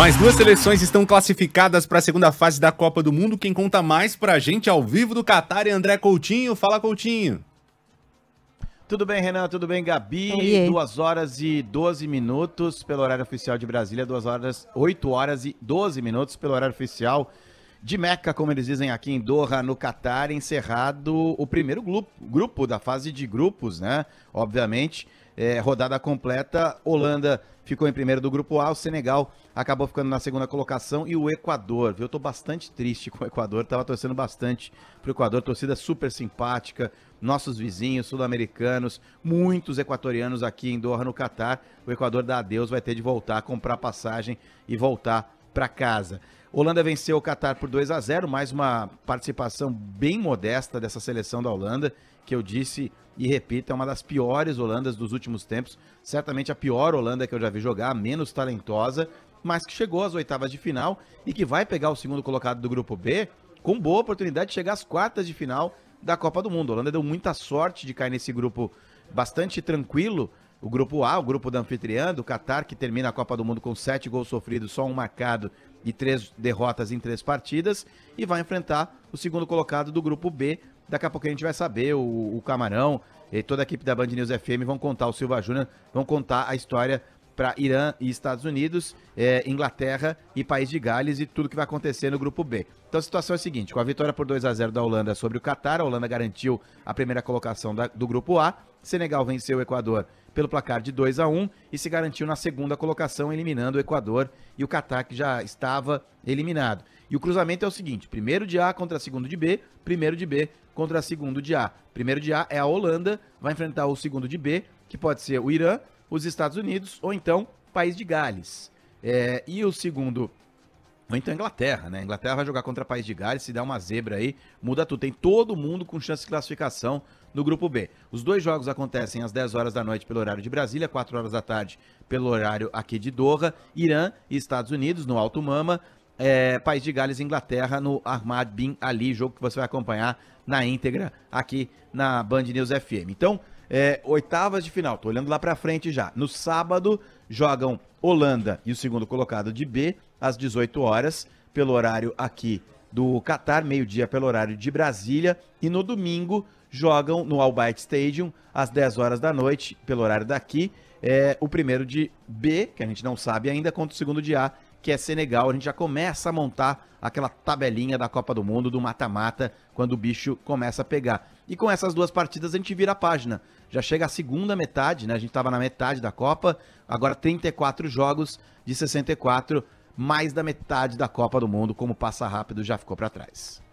Mais duas seleções estão classificadas para a segunda fase da Copa do Mundo. Quem conta mais para a gente ao vivo do Qatar é André Coutinho. Fala, Coutinho. Tudo bem, Renan? Tudo bem, Gabi? Aê. 2 horas e 12 minutos pelo horário oficial de Brasília, 2 horas, 8 horas e 12 minutos pelo horário oficial de Meca, como eles dizem aqui em Doha, no Catar, encerrado o primeiro grupo, grupo da fase de grupos, né? Obviamente, é, rodada completa, Holanda ficou em primeiro do grupo A, o Senegal acabou ficando na segunda colocação e o Equador, viu? Eu tô bastante triste com o Equador, tava torcendo bastante pro Equador, torcida super simpática, nossos vizinhos sul-americanos, muitos equatorianos aqui em Doha, no Catar. O Equador dá adeus, vai ter de voltar, comprar passagem e voltar para casa. Holanda venceu o Qatar por 2 a 0, mais uma participação bem modesta dessa seleção da Holanda, que eu disse e repito, é uma das piores Holandas dos últimos tempos, certamente a pior Holanda que eu já vi jogar, menos talentosa, mas que chegou às oitavas de final e que vai pegar o segundo colocado do grupo B com boa oportunidade de chegar às quartas de final da Copa do Mundo. A Holanda deu muita sorte de cair nesse grupo bastante tranquilo, o grupo A, o grupo da anfitriã, do Qatar, que termina a Copa do Mundo com sete gols sofridos, só um marcado e três derrotas em três partidas, e vai enfrentar o segundo colocado do grupo B. Daqui a pouco a gente vai saber, o, o Camarão e toda a equipe da Band News FM vão contar, o Silva Júnior vão contar a história para Irã e Estados Unidos, é, Inglaterra e País de Gales e tudo que vai acontecer no grupo B. Então a situação é a seguinte: com a vitória por 2 a 0 da Holanda sobre o Catar, a Holanda garantiu a primeira colocação da, do grupo A, Senegal venceu o Equador pelo placar de 2 a 1 e se garantiu na segunda colocação, eliminando o Equador e o Catar, que já estava eliminado. E o cruzamento é o seguinte: primeiro de A contra segundo de B, primeiro de B contra segundo de A. Primeiro de A é a Holanda, vai enfrentar o segundo de B, que pode ser o Irã, os Estados Unidos ou então o País de Gales. É, e o segundo ou então Inglaterra, né? Inglaterra vai jogar contra País de Gales, se dá uma zebra aí, muda tudo. Tem todo mundo com chance de classificação no grupo B. Os dois jogos acontecem às 10 horas da noite pelo horário de Brasília, 4 horas da tarde pelo horário aqui de Doha, Irã e Estados Unidos no Alto Mama, é, País de Gales e Inglaterra no Armad Bin Ali, jogo que você vai acompanhar na íntegra aqui na Band News FM. Então, é, oitavas de final, tô olhando lá para frente já. No sábado jogam Holanda e o segundo colocado de B às 18 horas, pelo horário aqui do Catar, meio-dia pelo horário de Brasília, e no domingo jogam no Albight Stadium às 10 horas da noite, pelo horário daqui, é, o primeiro de B, que a gente não sabe ainda, contra o segundo de A, que é Senegal. A gente já começa a montar aquela tabelinha da Copa do Mundo, do mata-mata, quando o bicho começa a pegar. E com essas duas partidas a gente vira a página. Já chega a segunda metade, né? A gente estava na metade da Copa, agora 34 jogos de 64, mais da metade da Copa do Mundo, como passa rápido já ficou para trás.